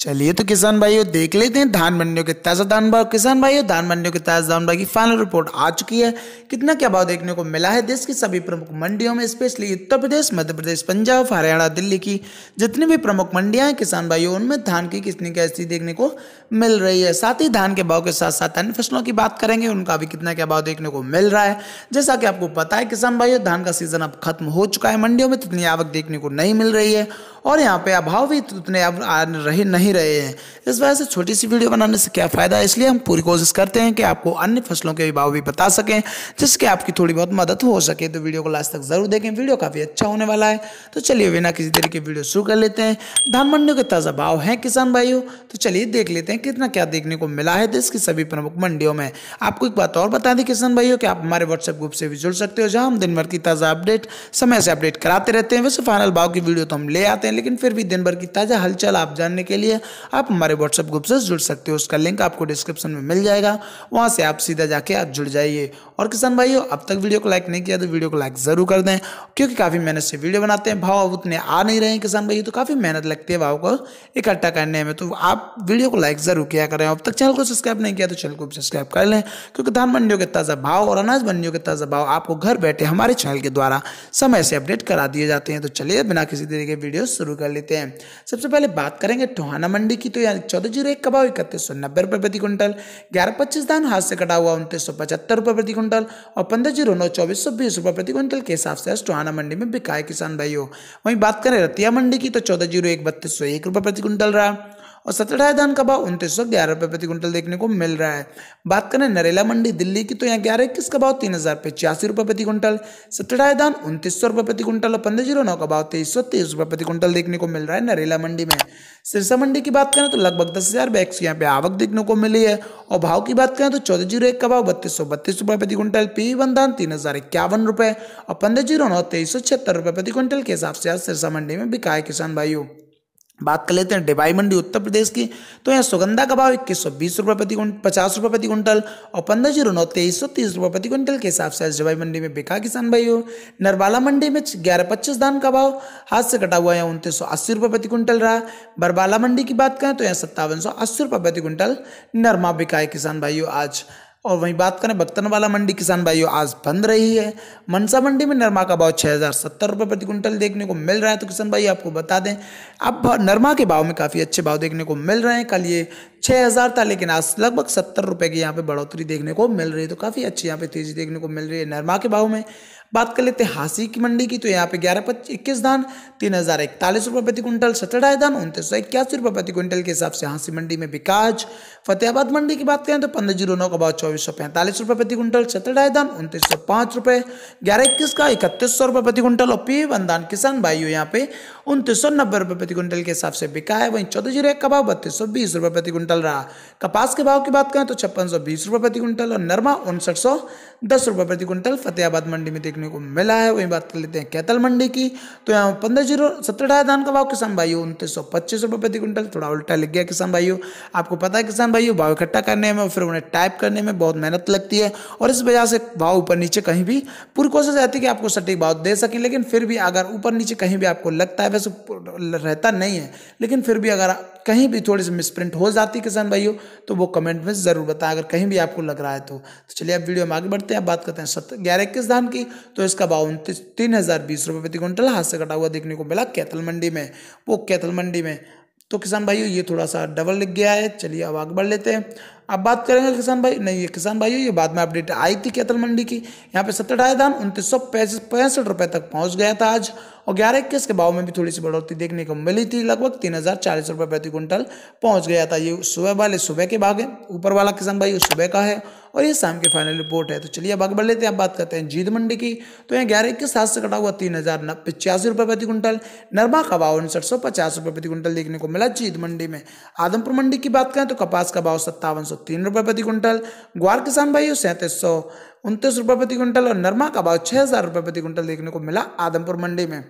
चलिए तो किसान भाइयों देख लेते हैं धान मंडियों के ताजा दान भाव किसान भाइयों धान मंडियों के ताजा धान भाव की फाइनल रिपोर्ट आ चुकी है कितना क्या भाव देखने को मिला है देश की सभी प्रमुख मंडियों में स्पेशली उत्तर प्रदेश मध्य प्रदेश पंजाब हरियाणा दिल्ली की जितनी भी प्रमुख मंडियां हैं किसान भाइयों उनमें धान की कितनी क्या स्थिति देखने को मिल रही है साथ ही धान के भाव के साथ साथ अन्य फसलों की बात करेंगे उनका भी कितना क्या भाव देखने को मिल रहा है जैसा कि आपको पता है किसान भाइयों धान का सीजन अब खत्म हो चुका है मंडियों में तो इतनी आवक देखने को नहीं मिल रही है और यहाँ पे अभाव भी उतने अब आ रहे नहीं रहे हैं इस वजह से छोटी सी वीडियो बनाने से क्या फ़ायदा है इसलिए हम पूरी कोशिश करते हैं कि आपको अन्य फसलों के भाव भी बता सकें जिससे आपकी थोड़ी बहुत मदद हो सके तो वीडियो को लास्ट तक ज़रूर देखें वीडियो काफ़ी अच्छा होने वाला है तो चलिए बिना किसी तरीके वीडियो शुरू कर लेते हैं धान मंडियों के ताज़ा भाव हैं किसान भाइयों तो चलिए देख लेते हैं कितना क्या देखने को मिला है देश की सभी प्रमुख मंडियों में आपको एक बात और बता दें किसान भाइयों कि आप हमारे व्हाट्सएप ग्रुप से भी जुड़ सकते हो जहाँ हम दिन भर की ताज़ा अपडेट समय से अपडेट कराते रहते हैं वैसे फाइनल भाव की वीडियो तो हम ले आते हैं हैं लेकिन फिर भी दिन भर की ताज़ा हलचल आप जानने के लिए आप हमारे व्हाट्सएप ग्रुप से जुड़ सकते हो उसका लिंक आपको डिस्क्रिप्शन में मिल जाएगा वहाँ से आप सीधा जाके आप जुड़ जाइए और किसान भाइयों अब तक वीडियो को लाइक नहीं किया तो वीडियो को लाइक ज़रूर कर दें क्योंकि काफ़ी मेहनत से वीडियो बनाते हैं भाव उतने आ नहीं रहे हैं किसान भाई तो काफ़ी मेहनत लगती है भाव को इकट्ठा करने में तो आप वीडियो को लाइक ज़रूर किया करें अब तक चैनल को सब्सक्राइब नहीं किया तो चैनल को सब्सक्राइब कर लें क्योंकि धान मंडियों के ताज़ा भाव और अनाज मंडियों के ताज़ा भाव आपको घर बैठे हमारे चैनल के द्वारा समय से अपडेट करा दिए जाते हैं तो चलिए बिना किसी तरीके वीडियो शुरू कर लेते हैं सबसे पहले बात करेंगे टोहाना मंडी की तो यहाँ चौदह जीरो एक कबाव इकतीस सौ नब्बे रुपये प्रति क्विंटल ग्यारह पच्चीस धान हाथ से कटा हुआ उनतीस सौ पचहत्तर रुपये प्रति क्विंटल और पंद्रह जीरो नौ चौबीस सौ बीस रुपये प्रति क्विंटल के हिसाब से टोहाना मंडी में बिकाए किसान भाई हो वहीं बात करें रतिया मंडी की तो चौदह जीरो एक बत्तीस सौ एक रुपये प्रति क्विंटल रहा और सतरा धान का भाव उनतीस सौ ग्यारह रुपये प्रति क्विंटल देखने को मिल रहा है बात करें नरेला मंडी दिल्ली की तो यहाँ ग्यारह इक्कीस का भाव तीन हज़ार पचासी रुपये प्रति क्विंटल सत्रह धान उनतीस सौ रुपये प्रति क्विंटल और पंद्रह जीरो नौ का भाव तेईस सौ तेईस रुपये प्रति क्विंटल देखने को मिल रहा है नरेला मंडी में सिरसा मंडी की बात करें तो लगभग दस हज़ार बैग्स की यहाँ पे आवक देखने को मिली है और भाव की बात करें तो चौदह जीरो एक का भाव बत्तीस सौ बत्तीस रुपये प्रति क्विंटल पी वन धान तीन हज़ार इक्यावन रुपये और पंद्रह जीरो नौ तेईस सौ छिहत्तर रुपये प्रति क्विंटल के हिसाब से आज सिरसा मंडी में बिका है किसान भाइयों बात कर लेते हैं डिबाई मंडी उत्तर प्रदेश की तो यहाँ सुगंधा का भाव इक्कीस सौ बीस रुपये प्रति क्विंटल पचास रुपये प्रति क्विंटल और पंद्रह जीरो नौ तेईस सौ तीस रुपये प्रति क्विंटल के हिसाब से आज डिबाई मंडी में बिका किसान भाई हो नरवाला मंडी में ग्यारह पच्चीस धान का भाव हाथ से कटा हुआ है उनतीस सौ अस्सी रुपये प्रति क्विंटल रहा बरबाला मंडी की बात करें तो यहाँ सत्तावन सौ अस्सी रुपये प्रति क्विंटल नरमा बिका है किसान भाई आज और वहीं बात करें बक्तनवाला मंडी किसान भाइयों आज बंद रही है मनसा मंडी में नरमा का भाव छः हज़ार सत्तर रुपये प्रति क्विंटल देखने को मिल रहा है तो किसान भाई आपको बता दें अब नरमा के भाव में काफ़ी अच्छे भाव देखने को मिल रहे हैं कल ये छः हज़ार था लेकिन आज लगभग सत्तर रुपये की यहाँ पर बढ़ोतरी देखने को मिल रही है तो काफ़ी अच्छी यहाँ पे तेज़ी देखने को मिल रही है नरमा के भाव में बात कर लेते हासी की मंडी की तो यहाँ पे ग्यारह पच्चीस इक्कीस धान तीन हज़ार इकतालीस रुपये प्रति क्विंटल सतढ़ाई धान उनतीस सौ इक्यासी रुपये प्रति क्विंटल के हिसाब से हांसी मंडी में बिकाज फतेहाबाद मंडी की बात करें तो पंद्रह जीरो नौ का भाव चौबीस सौ पैंतालीस रुपये प्रति क्विंटल सतढ़ाई धान उनतीस सौ पाँच रुपये ग्यारह इक्कीस का इकतीस सौ रुपये प्रति क्विंटल और पी वन धान किसान भाइयों यहाँ पे उनतीस सौ नब्बे रुपये प्रति क्विंटल के हिसाब से बिका है वहीं चौदह जीरो एक का भाव बत्तीस सौ बीस रुपये प्रति क्विंटल रहा कपास के भाव की बात करें तो छप्पन सौ बीस रुपये प्रति क्विंटल और नरमा उनसठ सौ दस रुपये प्रति क्विंटल फतेहाबाद मंडी में देख देखने को मिला है वहीं बात कर लेते हैं कैतल मंडी की तो यहाँ पंद्रह जीरो सत्तर अठारह धान का भाव किसान भाइयों उनतीस सौ पच्चीस रुपये प्रति क्विंटल थोड़ा उल्टा लग गया किसान भाइयों आपको पता है किसान भाइयों भाव इकट्ठा करने में फिर उन्हें टाइप करने में बहुत मेहनत लगती है और इस वजह से भाव ऊपर नीचे कहीं भी पूरी कोशिश रहती है कि आपको सटीक भाव दे सकें लेकिन फिर भी अगर ऊपर नीचे कहीं भी आपको लगता है वैसे रहता नहीं है लेकिन फिर भी अगर कहीं भी थोड़ी सी मिसप्रिंट हो जाती है किसान भाइयों तो वो कमेंट में ज़रूर बताएं अगर कहीं भी आपको लग रहा है तो, तो चलिए अब वीडियो में आगे बढ़ते हैं बात करते हैं ग्यारह इक्कीस धान की तो इसका भाव उनतीस तीन हज़ार बीस रुपये प्रति क्विंटल हाथ से कटा हुआ देखने को मिला कैथल मंडी में वो कैथल मंडी में तो किसान भाइयों ये थोड़ा सा डबल लिख गया है चलिए अब आगे बढ़ लेते हैं अब बात करेंगे किसान भाई नहीं ये किसान भाई ये बाद में अपडेट आई थी केतल मंडी की यहाँ पे सत्तर ढाई धान उनतीस सौ पैंसठ रुपये तक पहुँच गया था आज और ग्यारह इक्कीस के भाव में भी थोड़ी सी बढ़ोतरी देखने को मिली थी लगभग तीन हज़ार चालीस रुपये प्रति क्विंटल पहुँच गया था ये सुबह वाले सुबह के भाग है ऊपर वाला किसान भाई सुबह का है और ये शाम की फाइनल रिपोर्ट है तो चलिए अब आगे बढ़ लेते हैं अब बात करते हैं जीत मंडी की तो यहाँ ग्यारह इक्कीस सात से कटा हुआ तीन हज़ार पचासी रुपये प्रति क्विंटल नरमा का भाव उनसठ सौ पचास रुपये प्रति क्विंटल देखने को मिला जीत मंडी में आदमपुर मंडी की बात करें तो कपास का भाव सत्तावन सौ तीन रुपये प्रति क्विंटल ग्वार किसान भाई सैंतीस सौ उनतीस रुपये प्रति क्विंटल और नरमा का भाव छः हज़ार रुपये प्रति क्विंटल देखने को मिला आदमपुर मंडी में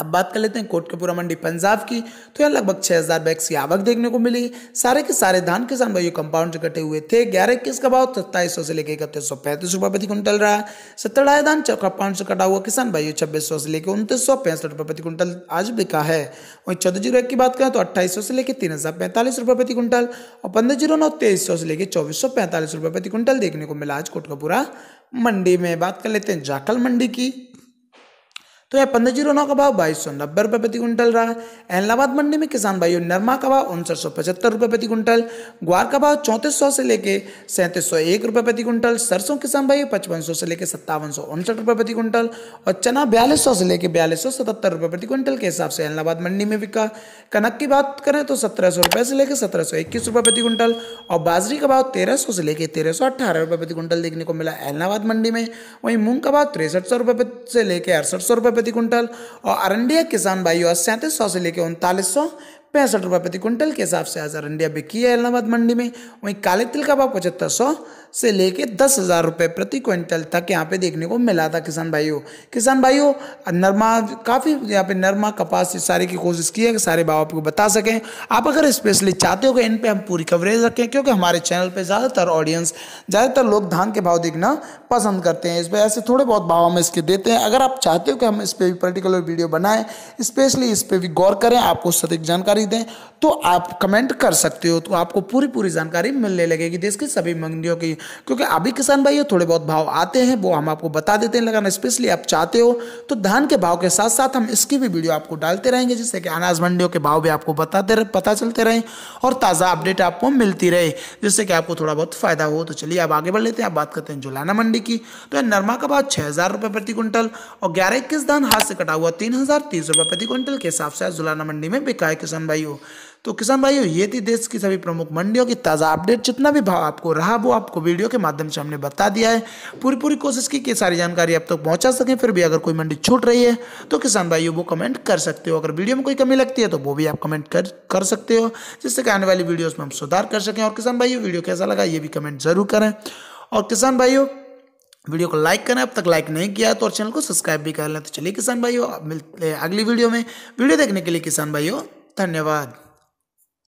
अब बात कर लेते हैं कोटकपुरा मंडी पंजाब की तो यहाँ लगभग 6000 बैग्स की आवक देखने को मिली सारे के सारे धान किसान भाइयों कंपाउंड से कटे हुए थे ग्यारह किस का भाव सत्ताईस से लेकर इकतीस सौ पैंतीस रुपये प्रति क्विंटल रहा सत्तराया धान कंपाउंड से कटा हुआ किसान भाइयों छब्बीस से लेकर उनतीस सौ पैंसठ रुपए प्रति क्विंटल आज बिका है वहीं चौदह जीरो एक की बात करें तो अट्ठाईस से लेकर तीन हज़ार पैंतालीस प्रति क्विंटल और पंद्रह जीरो नौ तेईस से लेकर चौबीस सौ पैंतालीस रुपये प्रति क्विंटल देखने को मिला आज कोटकपुरा मंडी में बात कर लेते हैं जाकल मंडी की तो यह पंद्रह जीरो नौ का भाव बाईस सौ नब्बे रुपये प्रति क्विंटल रहा है मंडी में किसान भाइयों नरमा का भाव उनसठ सौ पचहत्तर रुपये प्रति क्विंटल ग्वार का भाव चौंतीस सौ से लेकर सैंतीस सौ एक रुपये प्रति क्विंटल सरसों किसान भाइयों पचपन सौ से लेकर सत्तावन सौ उनसठ रुपये प्रति क्विंटल और चना बयालीस सौ से लेकर बयालीस सौ सतहत्तर रुपये प्रति क्विंटल के हिसाब से एलाहाबाद मंडी में बिका कनक की बात करें तो सत्रह सौ रुपये से लेकर सत्रह सौ इक्कीस रुपये प्रति क्विंटल और बाजरी का भाव तेरह सौ से लेकर तेरह सौ अट्ठारह रुपये प्रति क्विंटल देखने को मिला एलाहाबाद मंडी में वहीं मूंग का भाव तिरसठ सौ रुपये से लेकर अड़सठ सौ रुपये प्रति कुंटल और अरंडिया किसान भाइयों सैंतीस सौ से लेकर उनतालीस सौ पैंसठ रुपये प्रति क्विंटल के हिसाब से इंडिया अरंडिया बिकी है इलाहाबाद मंडी में वहीं काले तिल का भाव पचहत्तर सौ से लेके दस हज़ार रुपये प्रति क्विंटल तक यहाँ पे देखने को मिला था किसान भाइयों किसान भाइयों नरमा काफ़ी यहाँ पे नरमा कपास इस सारे की कोशिश की है कि सारे भाव आपको बता सकें आप अगर स्पेशली चाहते हो कि इन पर हम पूरी कवरेज रखें क्योंकि हमारे चैनल पर ज़्यादातर ऑडियंस ज़्यादातर लोग धान के भाव देखना पसंद करते हैं इस पर ऐसे थोड़े बहुत भाव हम इसके देते हैं अगर आप चाहते हो कि हम इस पर भी पर्टिकुलर वीडियो बनाएं स्पेशली इस पर भी गौर करें आपको सटीक जानकारी जानकारी दें तो आप कमेंट कर सकते हो तो आपको पूरी पूरी जानकारी मिलने लगेगी देश की सभी मंडियों की क्योंकि अभी किसान भाई थोड़े बहुत भाव आते हैं वो हम आपको बता देते हैं लगाना स्पेशली आप चाहते हो तो धान के भाव के साथ साथ हम इसकी भी वीडियो आपको डालते रहेंगे जिससे कि अनाज मंडियों के भाव भी आपको बताते रहे पता चलते रहें और ताज़ा अपडेट आपको मिलती रहे जिससे कि आपको थोड़ा बहुत फ़ायदा हो तो चलिए आप आगे बढ़ लेते हैं आप बात करते हैं जुलाना मंडी की तो नरमा का भाव छः प्रति क्विंटल और ग्यारह इक्कीस धान हाथ से कटा हुआ तीन हज़ार प्रति क्विंटल के हिसाब से जुलाना मंडी में बिका है किसान भाइयों तो किसान भाइयों ये थी देश की सभी प्रमुख मंडियों की ताज़ा अपडेट जितना भी भाव आपको रहा वो आपको वीडियो के माध्यम से हमने बता दिया है पूरी पूरी कोशिश की कि सारी जानकारी आप तक तो पहुंचा सकें फिर भी अगर कोई मंडी छूट रही है तो किसान भाइयों वो कमेंट कर सकते हो अगर वीडियो में कोई कमी लगती है तो वो भी आप कमेंट कर कर सकते हो जिससे कि आने वाली वीडियोज़ में हम सुधार कर सकें और किसान भाइयों वीडियो कैसा लगा ये भी कमेंट ज़रूर करें और किसान भाइयों वीडियो को लाइक करें अब तक लाइक नहीं किया तो और चैनल को सब्सक्राइब भी कर लें तो चलिए किसान भाइयों मिलते हैं अगली वीडियो में वीडियो देखने के लिए किसान भाइयों धन्यवाद